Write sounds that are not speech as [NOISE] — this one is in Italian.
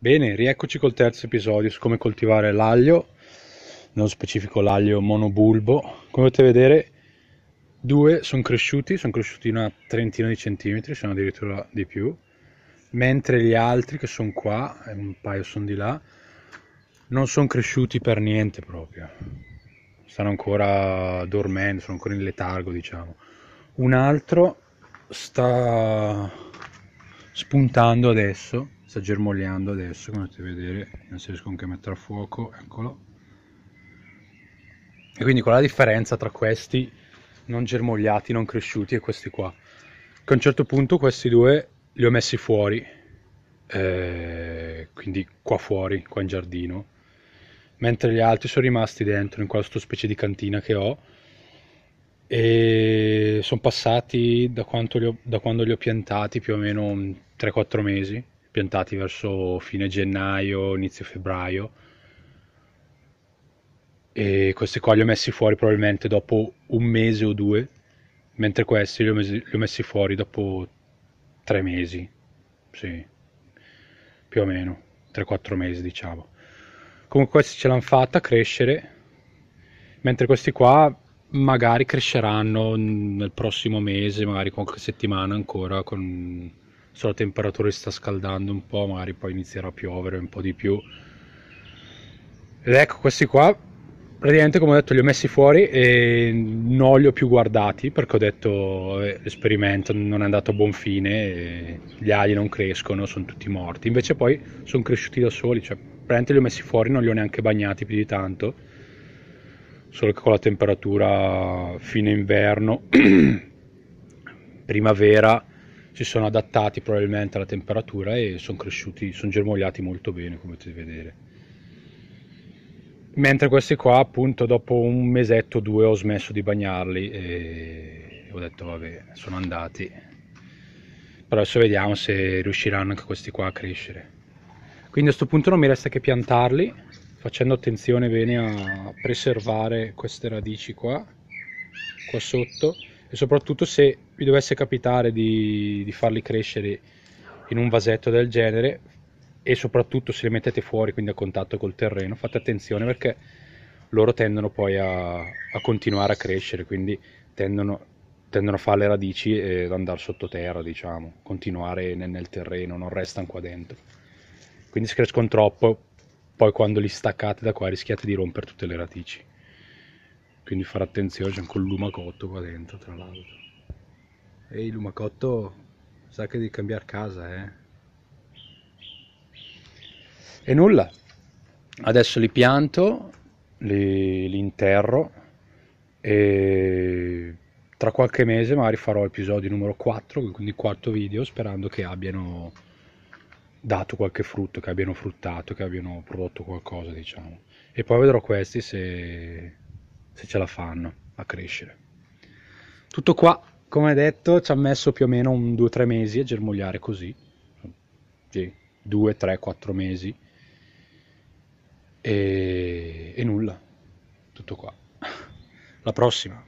Bene, rieccoci col terzo episodio su come coltivare l'aglio, nello specifico l'aglio monobulbo. Come potete vedere, due sono cresciuti, sono cresciuti una trentina di centimetri, sono addirittura di più, mentre gli altri che sono qua, e un paio sono di là, non sono cresciuti per niente proprio. Stanno ancora dormendo, sono ancora in letargo, diciamo. Un altro sta spuntando adesso sta germogliando adesso come potete vedere non si riesco anche a mettere a fuoco eccolo e quindi qual è la differenza tra questi non germogliati non cresciuti e questi qua che a un certo punto questi due li ho messi fuori eh, quindi qua fuori qua in giardino mentre gli altri sono rimasti dentro in questa specie di cantina che ho e sono passati da, li ho, da quando li ho piantati più o meno 3-4 mesi piantati verso fine gennaio, inizio febbraio. E questi qua li ho messi fuori probabilmente dopo un mese o due, mentre questi li ho messi, li ho messi fuori dopo tre mesi, sì, più o meno, 3-4 mesi diciamo. Comunque questi ce l'hanno fatta crescere, mentre questi qua magari cresceranno nel prossimo mese, magari qualche settimana ancora con la temperatura si sta scaldando un po', magari poi inizierà a piovere un po' di più. Ed ecco questi qua, praticamente come ho detto li ho messi fuori e non li ho più guardati perché ho detto eh, l'esperimento non è andato a buon fine, gli ali non crescono, sono tutti morti. Invece poi sono cresciuti da soli, cioè praticamente li ho messi fuori, non li ho neanche bagnati più di tanto, solo che con la temperatura fine inverno, [CLEARS THROAT] primavera si sono adattati probabilmente alla temperatura e sono cresciuti, sono germogliati molto bene come potete vedere. Mentre questi qua appunto dopo un mesetto o due ho smesso di bagnarli e ho detto vabbè sono andati. Però adesso vediamo se riusciranno anche questi qua a crescere. Quindi a questo punto non mi resta che piantarli facendo attenzione bene a preservare queste radici qua, qua sotto e soprattutto se vi dovesse capitare di, di farli crescere in un vasetto del genere e soprattutto se li mettete fuori, quindi a contatto col terreno, fate attenzione perché loro tendono poi a, a continuare a crescere, quindi tendono, tendono, a fare le radici e ad andare sottoterra, diciamo, continuare nel, nel, terreno, non restano qua dentro. Quindi se crescono troppo, poi quando li staccate da qua rischiate di rompere tutte le radici. Quindi fare attenzione, c'è anche un lumacotto qua dentro, tra l'altro. Ehi Lumacotto, sa che devi cambiare casa, eh? E nulla, adesso li pianto, li, li interro e tra qualche mese magari farò l'episodio numero 4, quindi quarto video, sperando che abbiano dato qualche frutto, che abbiano fruttato, che abbiano prodotto qualcosa, diciamo. E poi vedrò questi se, se ce la fanno a crescere. Tutto qua. Come detto, ci ha messo più o meno un 2-3 mesi a germogliare così. Sì, 2, 3, 4 mesi. E, e nulla. Tutto qua. La prossima.